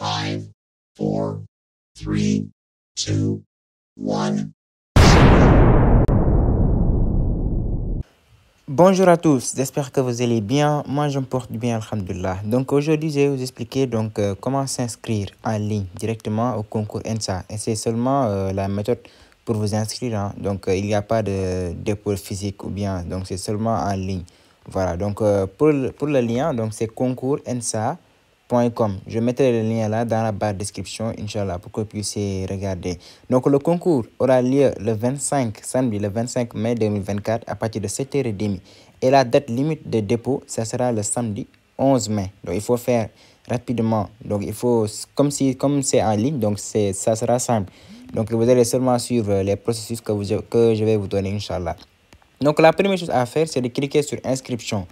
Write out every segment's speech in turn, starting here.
5, 4, 3, 2, 1 Bonjour à tous, j'espère que vous allez bien. Moi, je me porte bien, alhamdulillah. Donc aujourd'hui, je vais vous expliquer donc, euh, comment s'inscrire en ligne directement au concours ENSA. Et c'est seulement euh, la méthode pour vous inscrire. Hein. Donc euh, il n'y a pas de dépôt physique ou bien, donc c'est seulement en ligne. Voilà, donc pour, le, pour le lien, c'est concours ENSA. Je mettrai le lien là dans la barre description, Inch'Allah, pour que vous puissiez regarder. Donc, le concours aura lieu le 25, samedi le 25 mai 2024 à partir de 7h30. Et la date limite de dépôt, ça sera le samedi 11 mai. Donc, il faut faire rapidement. Donc, il faut, comme si, comme c'est en ligne, donc c'est, ça sera simple. Donc, vous allez seulement suivre les processus que, vous, que je vais vous donner, Inch'Allah. Donc, la première chose à faire, c'est de cliquer sur inscription.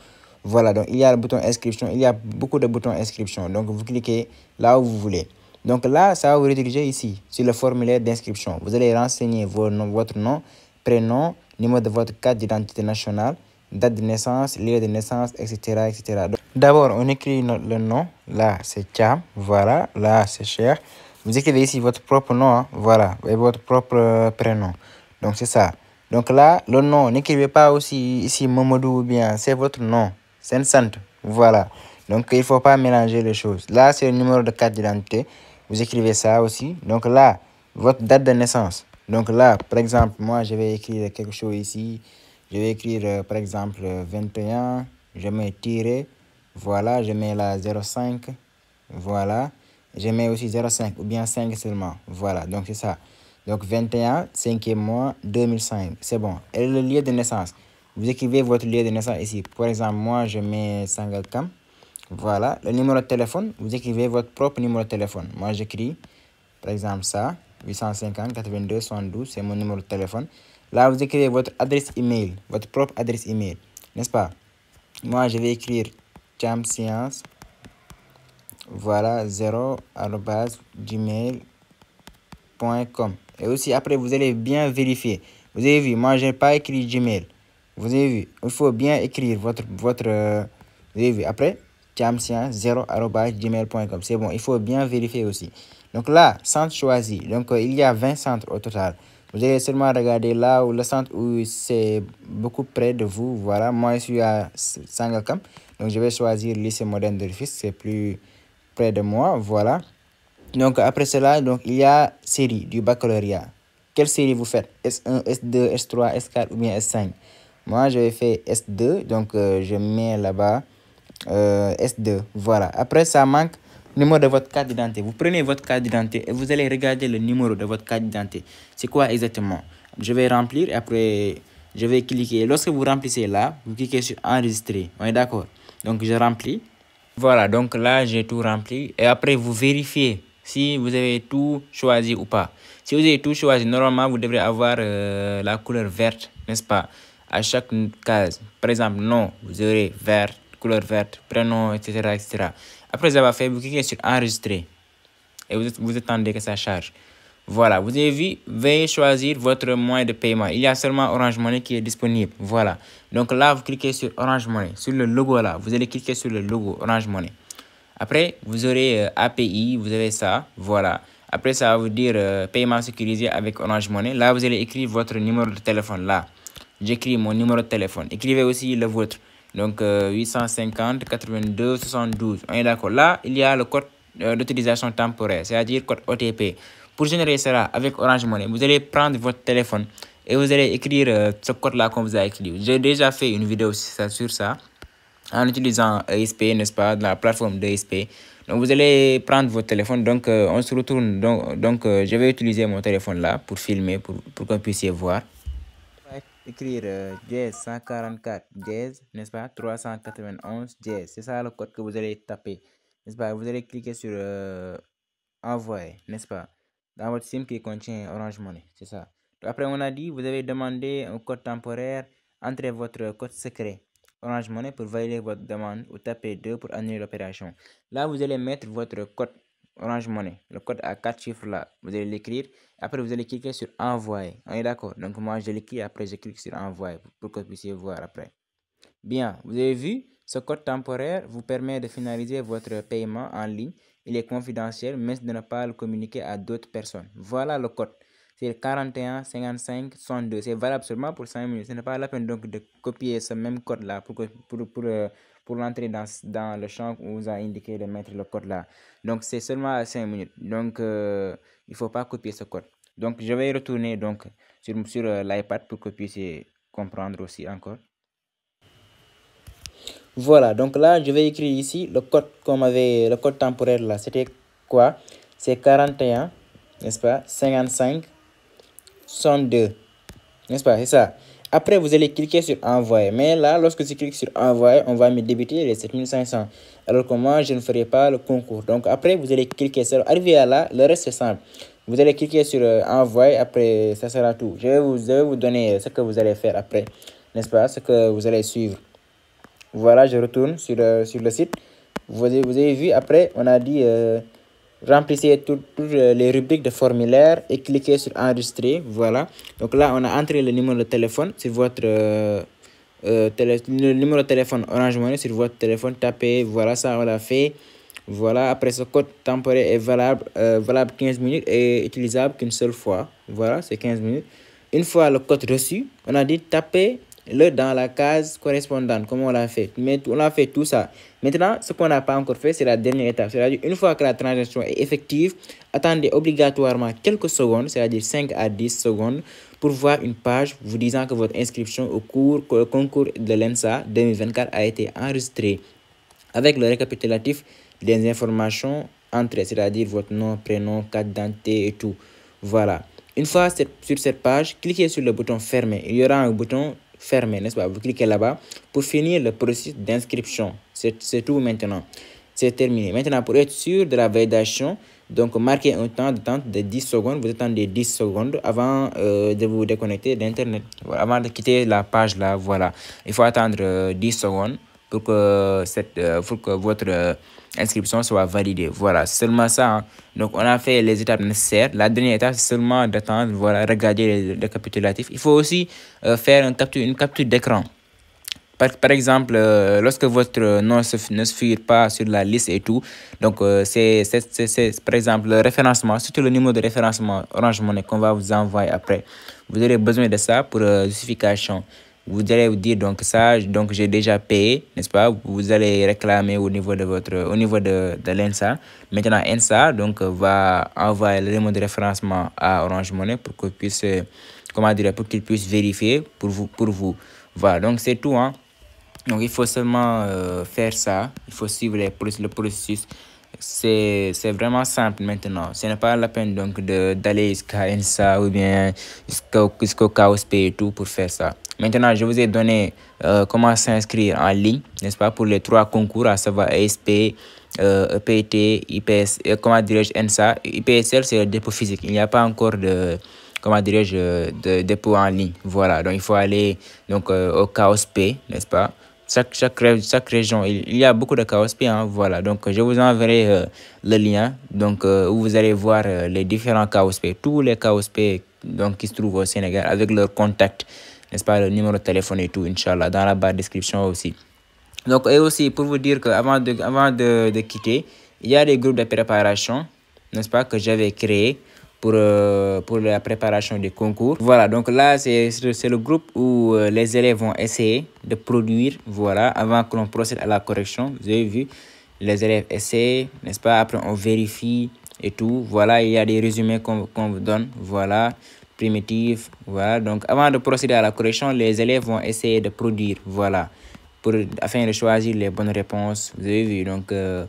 Voilà, donc il y a le bouton inscription, il y a beaucoup de boutons inscription. Donc vous cliquez là où vous voulez. Donc là, ça va vous rediriger ici, sur le formulaire d'inscription. Vous allez renseigner nom, votre nom, prénom, numéro de votre carte d'identité nationale, date de naissance, lieu de naissance, etc. etc. D'abord, on écrit le nom. Là, c'est Cham. Voilà, là, c'est Cher. Vous écrivez ici votre propre nom, hein, voilà, et votre propre prénom. Donc c'est ça. Donc là, le nom, n'écrivez pas aussi ici Momodou ou bien, c'est votre nom cent voilà donc il faut pas mélanger les choses là c'est le numéro de carte d'identité vous écrivez ça aussi donc là votre date de naissance donc là par exemple moi je vais écrire quelque chose ici je vais écrire euh, par exemple 21 euh, je mets tiré voilà je mets la 05 voilà je mets aussi 05 ou bien 5 seulement voilà donc c'est ça donc 21 5e mois 2005 c'est bon et le lieu de naissance vous écrivez votre lieu de naissance ici. Par exemple, moi, je mets Sangalkam. Voilà, le numéro de téléphone, vous écrivez votre propre numéro de téléphone. Moi, j'écris, par exemple, ça, 850 82 72, c'est mon numéro de téléphone. Là, vous écrivez votre adresse email, votre propre adresse email, n'est-ce pas Moi, je vais écrire chamscience, voilà, 0, gmail.com. Et aussi, après, vous allez bien vérifier. Vous avez vu, moi, je n'ai pas écrit Gmail. Vous avez vu, il faut bien écrire votre... votre euh, vous avez vu, après, tiamsien0.gmail.com. C'est bon, il faut bien vérifier aussi. Donc là, centre choisi. Donc euh, il y a 20 centres au total. Vous allez seulement regarder là où le centre où c'est beaucoup près de vous. Voilà, moi je suis à Sangalkam. Donc je vais choisir lycée moderne de c'est plus près de moi. Voilà. Donc après cela, donc, il y a série du baccalauréat. Quelle série vous faites S1, S2, S3, S4 ou bien S5 moi, j'avais fait S2. Donc, euh, je mets là-bas euh, S2. Voilà. Après, ça manque numéro de votre carte d'identité. Vous prenez votre carte d'identité et vous allez regarder le numéro de votre carte d'identité. C'est quoi exactement Je vais remplir. Après, je vais cliquer. Lorsque vous remplissez là, vous cliquez sur enregistrer. On est d'accord Donc, je remplis. Voilà, donc là, j'ai tout rempli. Et après, vous vérifiez si vous avez tout choisi ou pas. Si vous avez tout choisi, normalement, vous devrez avoir euh, la couleur verte, n'est-ce pas à chaque case. Par exemple, nom, vous aurez vert, couleur verte, prénom, etc. etc. Après avoir fait, vous cliquez sur enregistrer et vous, vous attendez que ça charge. Voilà, vous avez vu, veuillez choisir votre moyen de paiement. Il y a seulement Orange Money qui est disponible. Voilà. Donc là, vous cliquez sur Orange Money, sur le logo là. Vous allez cliquer sur le logo Orange Money. Après, vous aurez euh, API, vous avez ça. Voilà. Après, ça va vous dire euh, paiement sécurisé avec Orange Money. Là, vous allez écrire votre numéro de téléphone là. J'écris mon numéro de téléphone. Écrivez aussi le vôtre. Donc, 850 82 72. On est d'accord. Là, il y a le code euh, d'utilisation temporaire, c'est-à-dire code OTP. Pour générer cela avec Orange Money, vous allez prendre votre téléphone et vous allez écrire euh, ce code-là qu'on vous a écrit. J'ai déjà fait une vidéo sur ça en utilisant ESP, euh, n'est-ce pas, de la plateforme d'ESP. Donc, vous allez prendre votre téléphone. Donc, on se retourne. Donc, donc je vais utiliser mon téléphone là pour filmer, pour, pour qu'on puisse voir écrire dièse euh, 144 n'est-ce pas 391 10 C'est ça le code que vous allez taper, n'est-ce pas Vous allez cliquer sur euh, envoyer, n'est-ce pas Dans votre SIM qui contient Orange Money, c'est ça. Après, on a dit, vous avez demandé un code temporaire, entrez votre code secret. Orange Money pour valider votre demande ou tapez 2 pour annuler l'opération. Là, vous allez mettre votre code Orange Money. Le code à quatre chiffres là, vous allez l'écrire. Après, vous allez cliquer sur Envoyer. On est d'accord Donc, moi, je l'écris. Après, je clique sur Envoyer pour que vous puissiez voir après. Bien, vous avez vu, ce code temporaire vous permet de finaliser votre paiement en ligne. Il est confidentiel, mais de ne pas le communiquer à d'autres personnes. Voilà le code. C'est 41 55 102 C'est valable seulement pour 5 minutes. Ce n'est pas la peine donc de copier ce même code là pour, pour, pour, pour euh, pour l'entrée dans, dans, le champ où vous a indiqué de mettre le code là. Donc c'est seulement à 5 minutes. Donc euh, il faut pas copier ce code. Donc je vais retourner donc sur, sur euh, l'iPad pour que vous puissiez comprendre aussi encore. Voilà, donc là je vais écrire ici le code comme avait, le code temporaire là, c'était quoi C'est 41, n'est-ce pas 55, 102 n'est-ce pas C'est ça. Après, vous allez cliquer sur envoyer. Mais là, lorsque je clique sur envoyer, on va me débiter les 7500. Alors comment je ne ferai pas le concours. Donc après, vous allez cliquer sur arriver à là. Le reste, c'est simple. Vous allez cliquer sur euh, envoyer. Après, ça sera tout. Je vais vous, vous donner ce que vous allez faire après. N'est-ce pas? Ce que vous allez suivre. Voilà, je retourne sur, euh, sur le site. Vous, vous avez vu, après, on a dit... Euh, remplissez toutes euh, les rubriques de formulaire et cliquez sur enregistrer. Voilà. Donc là, on a entré le numéro de téléphone sur votre euh, euh, le numéro de téléphone Orange Money sur votre téléphone. Tapez, voilà, ça on l'a fait. Voilà, après ce code temporaire est valable, valable 15 minutes et utilisable qu'une seule fois. Voilà, c'est 15 minutes. Une fois le code reçu, on a dit tapez le dans la case correspondante, comme on l'a fait. Mais on a fait tout ça. Maintenant, ce qu'on n'a pas encore fait, c'est la dernière étape. C'est-à-dire, une fois que la transaction est effective, attendez obligatoirement quelques secondes, c'est-à-dire 5 à 10 secondes, pour voir une page vous disant que votre inscription au cours, concours de l'ENSA 2024 a été enregistrée avec le récapitulatif des informations entrées, c'est-à-dire votre nom, prénom, carte d'identité et tout. Voilà. Une fois sur cette page, cliquez sur le bouton fermer. Il y aura un bouton fermé, n'est-ce pas Vous cliquez là-bas pour finir le processus d'inscription. C'est tout maintenant. C'est terminé. Maintenant, pour être sûr de la validation, donc marquez un temps d'attente de 10 secondes. Vous attendez 10 secondes avant euh, de vous déconnecter d'Internet. avant de quitter la page là, voilà. Il faut attendre 10 euh, secondes pour que, cette, euh, pour que votre euh, inscription soit validée. Voilà, seulement ça. Hein. Donc, on a fait les étapes nécessaires. La dernière étape, c'est seulement d'attendre, voilà, regarder le capitulatif. Il faut aussi euh, faire une capture, une capture d'écran. Par, par, exemple, lorsque votre nom ne se figure pas sur la liste et tout, donc c'est par exemple le référencement, surtout le numéro de référencement Orange Money qu'on va vous envoyer après. Vous aurez besoin de ça pour justification. Vous allez vous dire donc ça, donc j'ai déjà payé, n'est-ce pas Vous allez réclamer au niveau de votre, au niveau de, de l'ENSA. Maintenant, ENSA donc va envoyer le l'élément de référencement à Orange Money pour que puisse, comment dire, pour qu'il puisse vérifier pour vous, pour vous. Voilà, donc c'est tout, hein. Donc il faut seulement euh, faire ça, il faut suivre le processus c'est vraiment simple maintenant. Ce n'est pas la peine donc d'aller jusqu'à ENSA ou bien jusqu'au jusqu chaos et tout pour faire ça. Maintenant, je vous ai donné euh, comment s'inscrire en ligne, n'est-ce pas, pour les trois concours, à savoir ESP, euh, EPT, IPS, euh, comment dirais-je, ENSA. IPSL, c'est le dépôt physique. Il n'y a pas encore de, comment dirais-je, euh, de dépôt en ligne. Voilà, donc il faut aller donc, au KOSP, n'est-ce pas chaque, chaque, région, il, y a beaucoup de KOSP. Hein. voilà. Donc, je vous enverrai le lien, donc, où vous allez voir les différents KOSP. tous les KOSP donc, qui se trouvent au Sénégal avec leurs contacts n'est-ce pas, le numéro de téléphone et tout, Inch'Allah, dans la barre de description aussi. Donc, et aussi, pour vous dire qu'avant de, avant de, de, quitter, il y a des groupes de préparation, n'est-ce pas, que j'avais créé pour, euh, pour la préparation des concours. Voilà, donc là, c'est le groupe où euh, les élèves vont essayer de produire, voilà, avant que l'on procède à la correction. Vous avez vu, les élèves essaient, n'est-ce pas, après on vérifie et tout. Voilà, il y a des résumés qu'on vous donne, voilà primitive. Voilà, donc avant de procéder à la correction, les élèves vont essayer de produire, voilà, pour, afin de choisir les bonnes réponses. Vous avez vu, donc euh,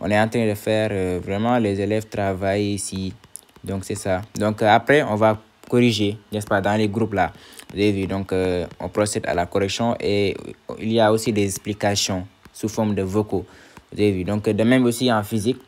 on est en train de faire, euh, vraiment, les élèves travaillent ici. Donc c'est ça. Donc euh, après, on va corriger, n'est-ce pas, dans les groupes là. Vous avez vu, donc on procède à la correction et il y a aussi des explications sous forme de vocaux. Vous avez vu, donc de même aussi en physique.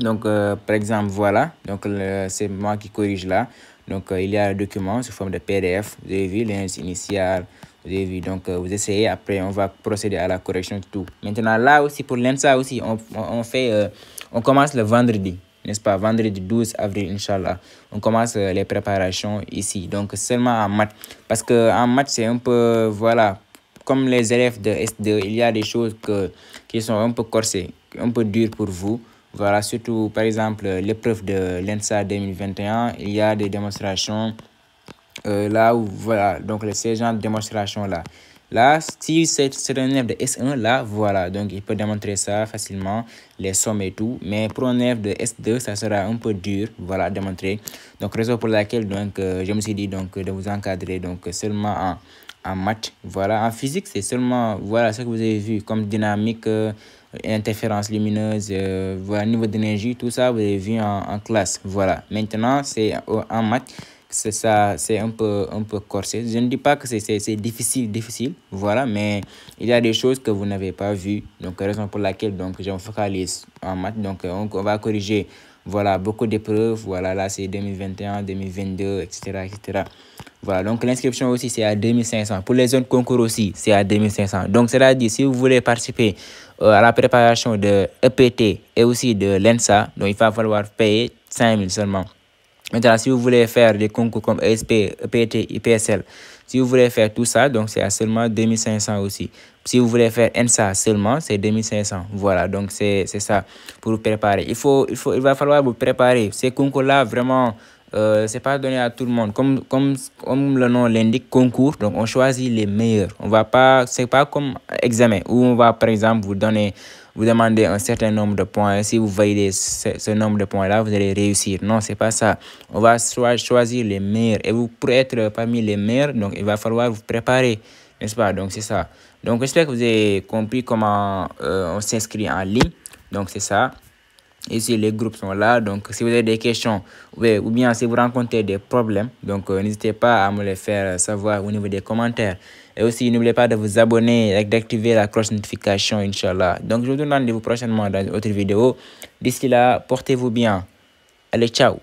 Donc, par exemple, voilà, donc c'est moi qui corrige là. Donc, euh, il y a un document sous forme de PDF. Vous avez vu l'index initial. Vous avez vu. Donc, euh, vous essayez. Après, on va procéder à la correction de tout. Maintenant, là aussi, pour l'ENSA aussi, on, on fait, euh, on commence le vendredi. N'est-ce pas? Vendredi 12 avril, Inch'Allah. On commence les préparations ici. Donc, seulement en maths. Parce que en maths, c'est un peu, voilà, comme les élèves de S2, il y a des choses que, qui sont un peu corsées, un peu dures pour vous. Voilà, surtout par exemple l'épreuve de l'ENSA 2021, il y a des démonstrations euh, là où, voilà, donc ces gens de démonstration là. Là, si c'est un élève de S1, là, voilà, donc il peut démontrer ça facilement, les sommes et tout. Mais pour un élève de S2, ça sera un peu dur, voilà, démontrer. Donc, raison pour laquelle, donc, euh, je me suis dit, donc, de vous encadrer, donc, seulement en en match. Voilà, en physique, c'est seulement voilà, ce que vous avez vu comme dynamique, euh, interférence lumineuse, euh, voilà, niveau d'énergie, tout ça, vous avez vu en, en classe. Voilà, maintenant, c'est euh, en maths, c'est ça c'est un peu un peu corsé je ne dis pas que c'est difficile difficile voilà mais il y a des choses que vous n'avez pas vu donc raison pour laquelle donc me focalise en maths donc on, on, va corriger voilà beaucoup d'épreuves voilà là c'est 2021 2022 etc etc voilà, donc l'inscription aussi, c'est à 2500. Pour les autres concours aussi, c'est à 2500. Donc, cest dit, si vous voulez participer euh, à la préparation de EPT et aussi de l'ENSA, donc il va falloir payer 5000 seulement. Maintenant, si vous voulez faire des concours comme ESP, EPT, IPSL, si vous voulez faire tout ça, donc c'est à seulement 2500 aussi. Si vous voulez faire ENSA seulement, c'est 2500. Voilà, donc c'est ça pour vous préparer. Il, faut, il, faut, il va falloir vous préparer. Ces concours-là, vraiment, euh, c'est pas donné à tout le monde. Comme, comme, comme le nom l'indique, concours, donc on choisit les meilleurs. On va pas, c'est pas comme examen où on va, par exemple, vous donner, vous demander un certain nombre de points. Si vous validez ce, nombre de points-là, vous allez réussir. Non, c'est pas ça. On va soit choisir les meilleurs. Et vous, pour être parmi les meilleurs, donc il va falloir vous préparer. N'est-ce pas? Donc, c'est ça. Donc, j'espère que vous avez compris comment euh, on s'inscrit en ligne. Donc, c'est ça. Ici, les groupes sont là. Donc, si vous avez des questions ou bien si vous rencontrez des problèmes, donc euh, n'hésitez pas à me les faire savoir au niveau des commentaires. Et aussi, n'oubliez pas de vous abonner et d'activer la cloche de notification, Inch'Allah. Donc, je vous donne rendez-vous prochainement dans une autre vidéo. D'ici là, portez-vous bien. Allez, ciao